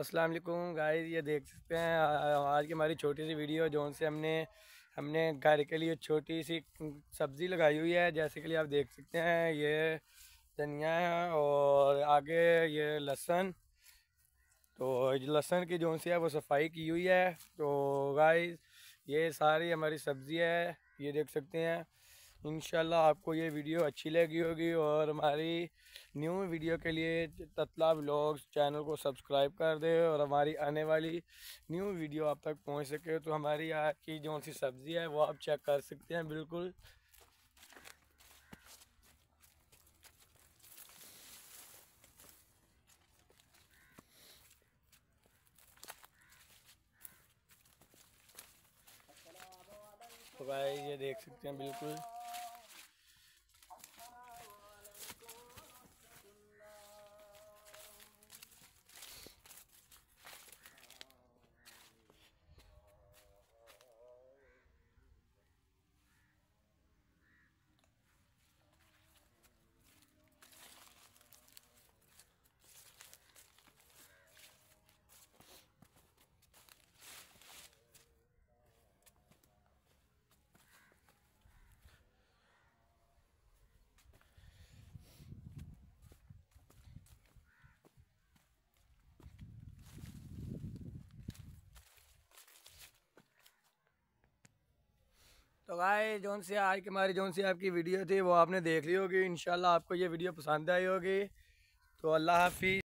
अस्सलाम गाइस ये देख सकते हैं आज की हमारी छोटी सी वीडियो जो से हमने हमने घर के लिए छोटी सी सब्ज़ी लगाई हुई है जैसे के लिए आप देख सकते हैं ये धनिया है और आगे ये लहसन तो लहसन की जो सी है वो सफाई की हुई है तो गाइस ये सारी हमारी सब्ज़ी है ये देख सकते हैं इनशाला आपको ये वीडियो अच्छी लगी होगी और हमारी न्यू वीडियो के लिए तत्ला ब्लॉग्स चैनल को सब्सक्राइब कर दे और हमारी आने वाली न्यू वीडियो आप तक पहुंच सके तो हमारी यहाँ की जो सी सब्ज़ी है वो आप चेक कर सकते हैं बिल्कुल तो भाई ये देख सकते हैं बिल्कुल तो गाय जौन से आज की हमारी जौन सी आपकी वीडियो थी वो आपने देख ली होगी इन आपको ये वीडियो पसंद आई होगी तो अल्लाह हाफिज़